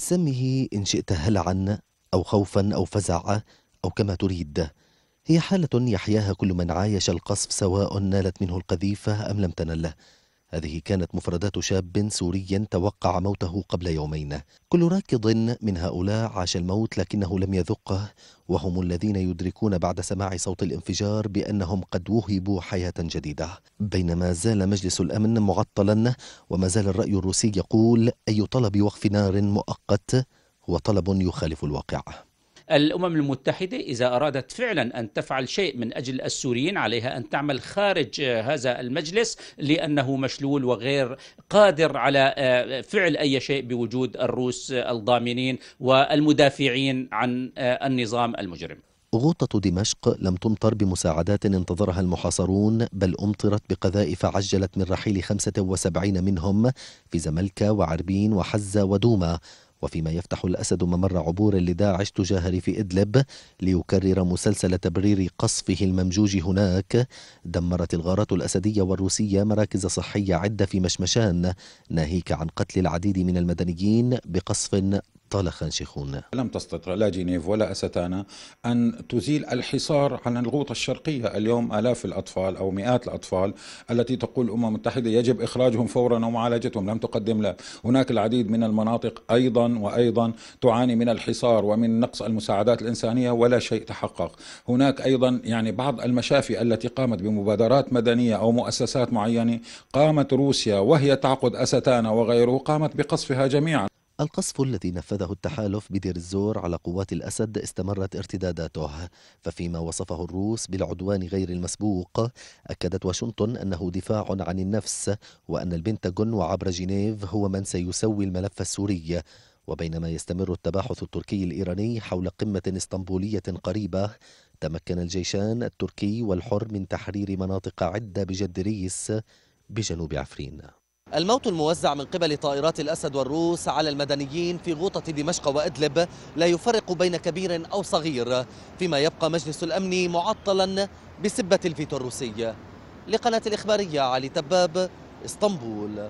سمه إن شئت هلعا أو خوفا أو فزعا أو كما تريد هي حالة يحياها كل من عايش القصف سواء نالت منه القذيفة أم لم تنله هذه كانت مفردات شاب سوري توقع موته قبل يومين كل راكض من هؤلاء عاش الموت لكنه لم يذقه وهم الذين يدركون بعد سماع صوت الانفجار بأنهم قد وهبوا حياة جديدة بينما زال مجلس الأمن معطلا وما زال الرأي الروسي يقول أي طلب وقف نار مؤقت هو طلب يخالف الواقع الأمم المتحدة إذا أرادت فعلا أن تفعل شيء من أجل السوريين عليها أن تعمل خارج آه، هذا المجلس لأنه مشلول وغير قادر على آه، فعل أي شيء بوجود الروس آه، الضامنين والمدافعين عن النظام المجرم غوطة دمشق لم تمطر بمساعدات انتظرها المحاصرون بل أمطرت بقذائف عجلت من رحيل 75 منهم في زملكا وعربين وحزة ودوما وفيما يفتح الأسد ممر عبور لداعش تجاه ريف إدلب ليكرر مسلسل تبرير قصفه الممجوج هناك دمرت الغارات الأسدية والروسية مراكز صحية عدة في مشمشان ناهيك عن قتل العديد من المدنيين بقصف طال خنشخون لم تستطع لا جنيف ولا أستانا أن تزيل الحصار عن الغوطة الشرقية اليوم آلاف الأطفال أو مئات الأطفال التي تقول الأمم المتحدة يجب إخراجهم فورا ومعالجتهم لم تقدم لا هناك العديد من المناطق أيضا وأيضا تعاني من الحصار ومن نقص المساعدات الإنسانية ولا شيء تحقق هناك أيضا يعني بعض المشافي التي قامت بمبادرات مدنية أو مؤسسات معينة قامت روسيا وهي تعقد أستانا وغيره قامت بقصفها جميعا القصف الذي نفذه التحالف بدير الزور على قوات الأسد استمرت ارتداداته ففيما وصفه الروس بالعدوان غير المسبوق أكدت واشنطن أنه دفاع عن النفس وأن البنتاغون وعبر جنيف هو من سيسوي الملف السوري وبينما يستمر التباحث التركي الإيراني حول قمة اسطنبولية قريبة تمكن الجيشان التركي والحر من تحرير مناطق عدة بجد ريس بجنوب عفرين الموت الموزع من قبل طائرات الأسد والروس على المدنيين في غوطة دمشق وإدلب لا يفرق بين كبير أو صغير فيما يبقى مجلس الأمن معطلا بسبة الفيتو الروسي لقناة الإخبارية علي تباب اسطنبول